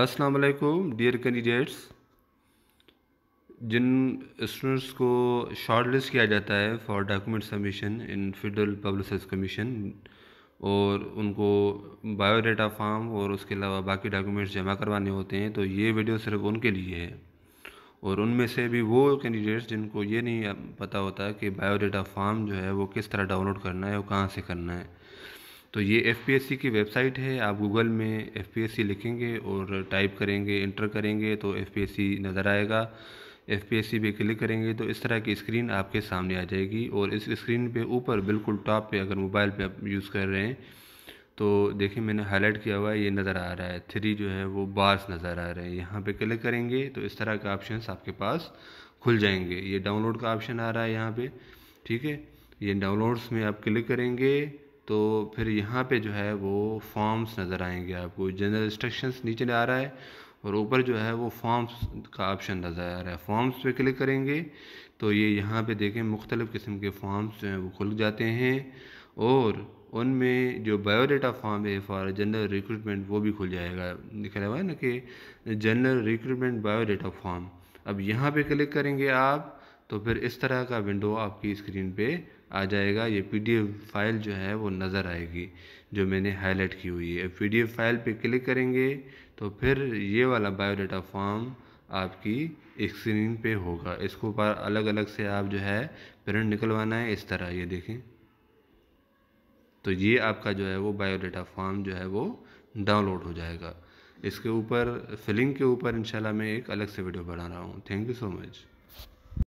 अस्सलाम वालेकुम dear candidates जिन स्टूडेंट्स को शॉर्ट लिस्ट किया जाता है for document submission in federal public service commission और उनको बायोडाटा फॉर्म और उसके अलावा बाकी डॉक्यूमेंट्स जमा करवाने होते हैं तो ये वीडियो सिर्फ उनके लिए है और उनमें से भी वो कैंडिडेट्स जिनको ये नहीं पता होता कि बायोडाटा फॉर्म जो है वो किस तरह डाउनलोड करना है और कहाँ से करना है तो ये एफ की वेबसाइट है आप गूगल में एफ लिखेंगे और टाइप करेंगे इंटर करेंगे तो एफ नज़र आएगा एफ पे क्लिक करेंगे तो इस तरह की स्क्रीन आपके सामने आ जाएगी और इस स्क्रीन पे ऊपर बिल्कुल टॉप पे अगर मोबाइल पे आप यूज़ कर रहे हैं तो देखिए मैंने हाईलाइट किया हुआ है ये नज़र आ रहा है थ्री जो है वो बार्स नज़र आ रहे हैं यहाँ पर क्लिक करेंगे तो इस तरह के ऑप्शन आपके पास खुल जाएंगे ये डाउनलोड का ऑप्शन आ रहा है यहाँ पर ठीक है ये डाउनलोड्स में आप क्लिक करेंगे तो फिर यहाँ पे जो है वो फॉर्म्स नज़र आएंगे आपको जनरल इंस्ट्रक्शंस नीचे आ रहा है और ऊपर जो है वो फॉर्म्स का ऑप्शन नज़र आ रहा है फॉर्म्स पे क्लिक करेंगे तो ये यहाँ पे देखें मुख्तलिफ़ किस्म के फॉर्म्स जो हैं वो खुल जाते हैं और उनमें जो बायोडाटा फॉर्म है फॉर जनरल रिक्रूटमेंट वो भी खुल जाएगा लिखा हुआ है ना कि जनरल रिक्रूटमेंट बायोडाटा फॉर्म अब यहाँ पर क्लिक करेंगे आप तो फिर इस तरह का विंडो आपकी स्क्रीन पे आ जाएगा ये पीडीएफ फाइल जो है वो नज़र आएगी जो मैंने हाईलाइट की हुई है पीडीएफ फाइल पे क्लिक करेंगे तो फिर ये वाला बायोडाटा फॉर्म आपकी स्क्रीन पे होगा इसको पर अलग अलग से आप जो है प्रिंट निकलवाना है इस तरह ये देखें तो ये आपका जो है वो बायोडाटा फॉर्म जो है वो डाउनलोड हो जाएगा इसके ऊपर फिलिंग के ऊपर इंशाल्लाह मैं एक अलग से वीडियो बना रहा हूँ थैंक यू सो मच